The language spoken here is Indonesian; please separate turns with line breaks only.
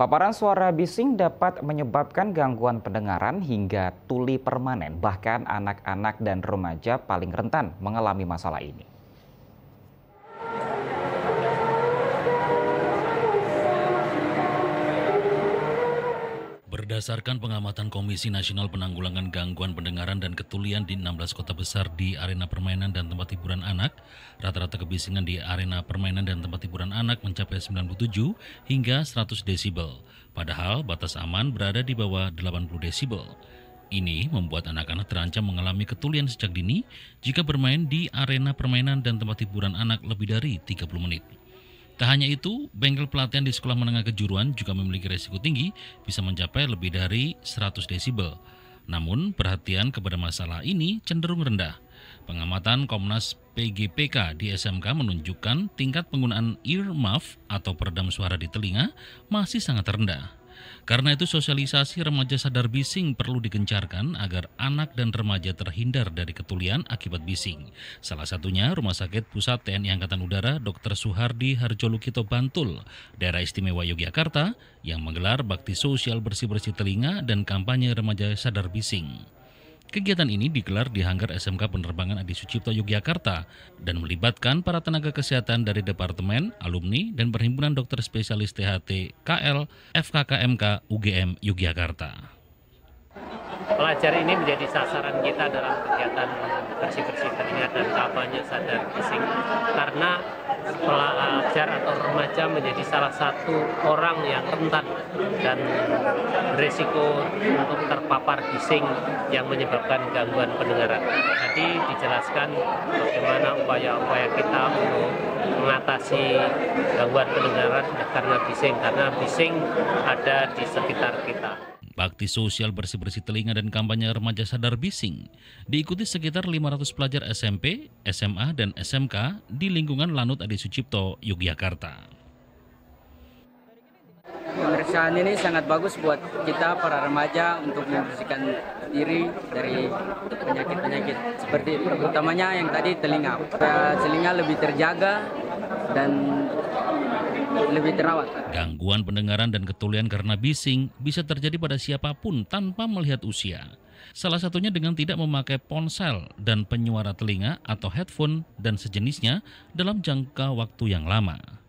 Paparan suara bising dapat menyebabkan gangguan pendengaran hingga tuli permanen, bahkan anak-anak dan remaja paling rentan mengalami masalah ini. Berdasarkan pengamatan Komisi Nasional Penanggulangan Gangguan Pendengaran dan Ketulian di 16 kota besar di arena permainan dan tempat hiburan anak, rata-rata kebisingan di arena permainan dan tempat hiburan anak mencapai 97 hingga 100 desibel, padahal batas aman berada di bawah 80 desibel. Ini membuat anak-anak terancam mengalami ketulian sejak dini jika bermain di arena permainan dan tempat hiburan anak lebih dari 30 menit. Tak hanya itu, bengkel pelatihan di sekolah menengah kejuruan juga memiliki resiko tinggi bisa mencapai lebih dari 100 desibel. Namun, perhatian kepada masalah ini cenderung rendah. Pengamatan Komnas PGPK di SMK menunjukkan tingkat penggunaan earmuff atau peredam suara di telinga masih sangat rendah. Karena itu sosialisasi remaja sadar bising perlu digencarkan agar anak dan remaja terhindar dari ketulian akibat bising. Salah satunya Rumah Sakit Pusat TNI Angkatan Udara Dr. Suhardi Harjolukito Bantul, Daerah Istimewa Yogyakarta yang menggelar bakti sosial bersih-bersih telinga dan kampanye remaja sadar bising. Kegiatan ini digelar di hanggar SMK Penerbangan Adi Sucipto Yogyakarta dan melibatkan para tenaga kesehatan dari Departemen, Alumni, dan Perhimpunan Dokter Spesialis THT KL FKKMK UGM Yogyakarta
pelajar ini menjadi sasaran kita dalam kegiatan bersih-bersih keringat dan kampanye sadar bising karena pelajar eh, atau remaja menjadi salah satu orang yang rentan dan berisiko untuk terpapar bising yang menyebabkan gangguan pendengaran. Tadi dijelaskan bagaimana upaya-upaya kita untuk mengatasi gangguan pendengaran karena bising karena
bising ada di sekitar kita. Bakti sosial bersih-bersih telinga dan kampanye remaja sadar bising diikuti sekitar 500 pelajar SMP, SMA, dan SMK di lingkungan Lanut Adi Sucipto, Yogyakarta.
Pemeriksaan ini sangat bagus buat kita para remaja untuk membersihkan diri dari penyakit-penyakit seperti itu, utamanya yang tadi telinga. Telinga lebih terjaga dan lebih terawat.
Gangguan pendengaran dan ketulian karena bising bisa terjadi pada siapapun tanpa melihat usia. Salah satunya dengan tidak memakai ponsel dan penyuara telinga atau headphone dan sejenisnya dalam jangka waktu yang lama.